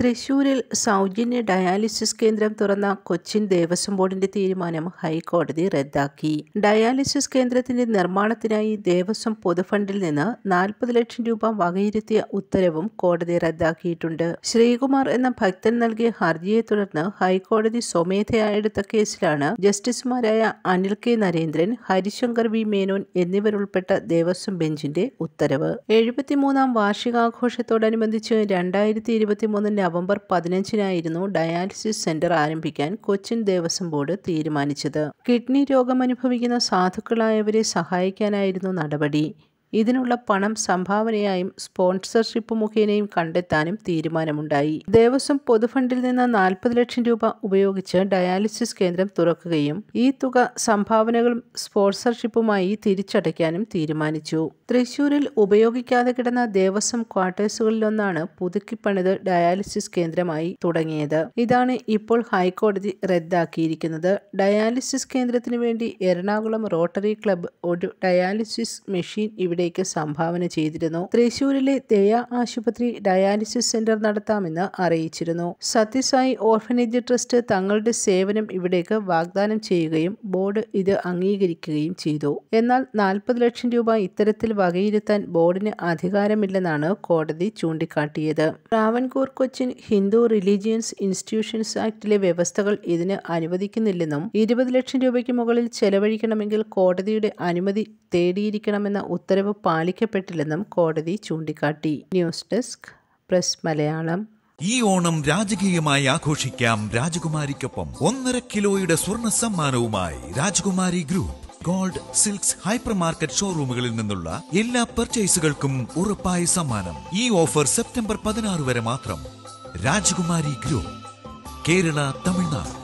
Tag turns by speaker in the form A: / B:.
A: തൃശൂരിൽ സൗജന്യ ഡയാലിസിസ് കേന്ദ്രം തുറന്ന കൊച്ചിൻ ദേവസ്വം ബോർഡിന്റെ തീരുമാനം ഹൈക്കോടതി റദ്ദാക്കി ഡയാലിസിസ് കേന്ദ്രത്തിന്റെ നിർമ്മാണത്തിനായി ദേവസ്വം പൊതുഫണ്ടിൽ നിന്ന് നാൽപ്പത് ലക്ഷം രൂപ വകയിരുത്തിയ ഉത്തരവും കോടതി റദ്ദാക്കിയിട്ടുണ്ട് ശ്രീകുമാർ എന്ന ഭക്തൻ നൽകിയ ഹർജിയെ തുടർന്ന് ഹൈക്കോടതി സ്വമേധയായെടുത്ത കേസിലാണ് ജസ്റ്റിസുമാരായ അനിൽ കെ നരേന്ദ്രൻ ഹരിശങ്കർ വി മേനോൻ എന്നിവരുൾപ്പെട്ട ദേവസ്വം ബെഞ്ചിന്റെ ഉത്തരവ് എഴുപത്തിമൂന്നാം വാർഷികാഘോഷത്തോടനുബന്ധിച്ച് രണ്ടായിരത്തി ഇരുപത്തിമൂന്ന് നവംബർ പതിനഞ്ചിനായിരുന്നു ഡയാലിസിസ് സെന്റർ ആരംഭിക്കാൻ കൊച്ചിൻ ദേവസ്വം ബോർഡ് തീരുമാനിച്ചത് കിഡ്നി രോഗമനുഭവിക്കുന്ന സാധുക്കളായവരെ സഹായിക്കാനായിരുന്നു നടപടി ഇതിനുള്ള പണം സംഭാവനയായും സ്പോൺസർഷിപ്പ് മുഖേനയും കണ്ടെത്താനും തീരുമാനമുണ്ടായി ദേവസ്വം പൊതുഫണ്ടിൽ നിന്ന് നാൽപ്പത് ലക്ഷം രൂപ ഉപയോഗിച്ച് ഡയാലിസിസ് കേന്ദ്രം തുറക്കുകയും ഈ തുക സംഭാവനകളും സ്പോൺസർഷിപ്പുമായി തിരിച്ചടയ്ക്കാനും തീരുമാനിച്ചു തൃശൂരിൽ ഉപയോഗിക്കാതെ കിടന്ന ദേവസ്വം ക്വാർട്ടേഴ്സുകളിലൊന്നാണ് പുതുക്കിപ്പണിത് ഡയാലിസിസ് കേന്ദ്രമായി തുടങ്ങിയത് ഇതാണ് ഇപ്പോൾ ഹൈക്കോടതി റദ്ദാക്കിയിരിക്കുന്നത് ഡയാലിസിസ് കേന്ദ്രത്തിനു വേണ്ടി എറണാകുളം റോട്ടറി ക്ലബ്ബ് ഒരു ഡയാലിസിസ് മെഷീൻ ഇവിടെ ഫണ്ടിലേക്ക് സംഭാവന ചെയ്തിരുന്നു തൃശൂരിലെ ദയ ആശുപത്രി ഡയാലിസിസ് സെന്റർ നടത്താമെന്ന് അറിയിച്ചിരുന്നു സത്യസായി ഓർഫനേജ് ട്രസ്റ്റ് തങ്ങളുടെ സേവനം ഇവിടേക്ക് വാഗ്ദാനം ചെയ്യുകയും ബോർഡ് ഇത് അംഗീകരിക്കുകയും ചെയ്തു എന്നാൽ നാൽപ്പത് ലക്ഷം രൂപ ഇത്തരത്തിൽ വകയിരുത്താൻ ബോർഡിന് അധികാരമില്ലെന്നാണ് കോടതി ചൂണ്ടിക്കാട്ടിയത് ട്രാവൻകൂർ കൊച്ചിൻ ഹിന്ദു റിലീജിയൻസ് ഇൻസ്റ്റിറ്റ്യൂഷൻസ് ആക്ടിലെ വ്യവസ്ഥകൾ ഇതിന് അനുവദിക്കുന്നില്ലെന്നും ഇരുപത് ലക്ഷം രൂപയ്ക്ക് മുകളിൽ ചെലവഴിക്കണമെങ്കിൽ കോടതിയുടെ അനുമതി തേടിയിരിക്കണമെന്ന ഉത്തരവ് പാലിക്കപ്പെട്ടില്ലെന്നും കോടതി ചൂണ്ടിക്കാട്ടി ന്യൂസ് ഡെസ്ക് പ്രസ് മലയാളം ഈ
B: ഓണം രാജകീയമായി ആഘോഷിക്കാം രാജകുമാരിക്കൊപ്പം ഒന്നര കിലോയുടെ സ്വർണ്ണ സമ്മാനവുമായി Rajakumari group gold silks hypermarket ഷോറൂമുകളിൽ നിന്നുള്ള എല്ലാ പർച്ചേസുകൾക്കും ഉറപ്പായ സമ്മാനം ഈ ഓഫർ സെപ്റ്റംബർ പതിനാറ് വരെ മാത്രം രാജകുമാരി ഗ്രൂപ്പ് കേരള തമിഴ്നാട്